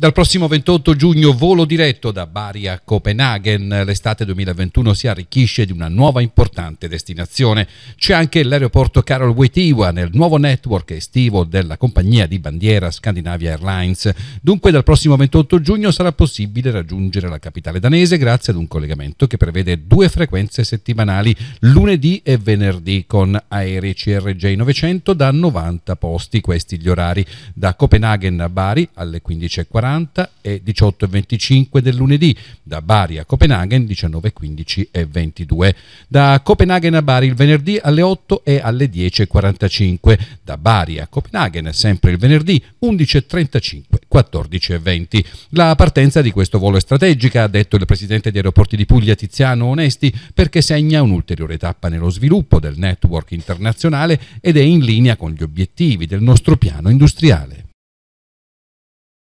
Dal prossimo 28 giugno volo diretto da Bari a Copenaghen, l'estate 2021 si arricchisce di una nuova importante destinazione. C'è anche l'aeroporto Carol Wojtyła nel nuovo network estivo della compagnia di bandiera Scandinavia Airlines. Dunque dal prossimo 28 giugno sarà possibile raggiungere la capitale danese grazie ad un collegamento che prevede due frequenze settimanali, lunedì e venerdì con aerei CRJ 900 da 90 posti, questi gli orari, da Copenaghen a Bari alle 15.40 18.40 e 18.25 del lunedì, da Bari a Copenaghen 19.15 e 22, da Copenaghen a Bari il venerdì alle 8 e alle 10.45, da Bari a Copenaghen sempre il venerdì 11.35, 20. La partenza di questo volo è strategica, ha detto il presidente di Aeroporti di Puglia Tiziano Onesti, perché segna un'ulteriore tappa nello sviluppo del network internazionale ed è in linea con gli obiettivi del nostro piano industriale.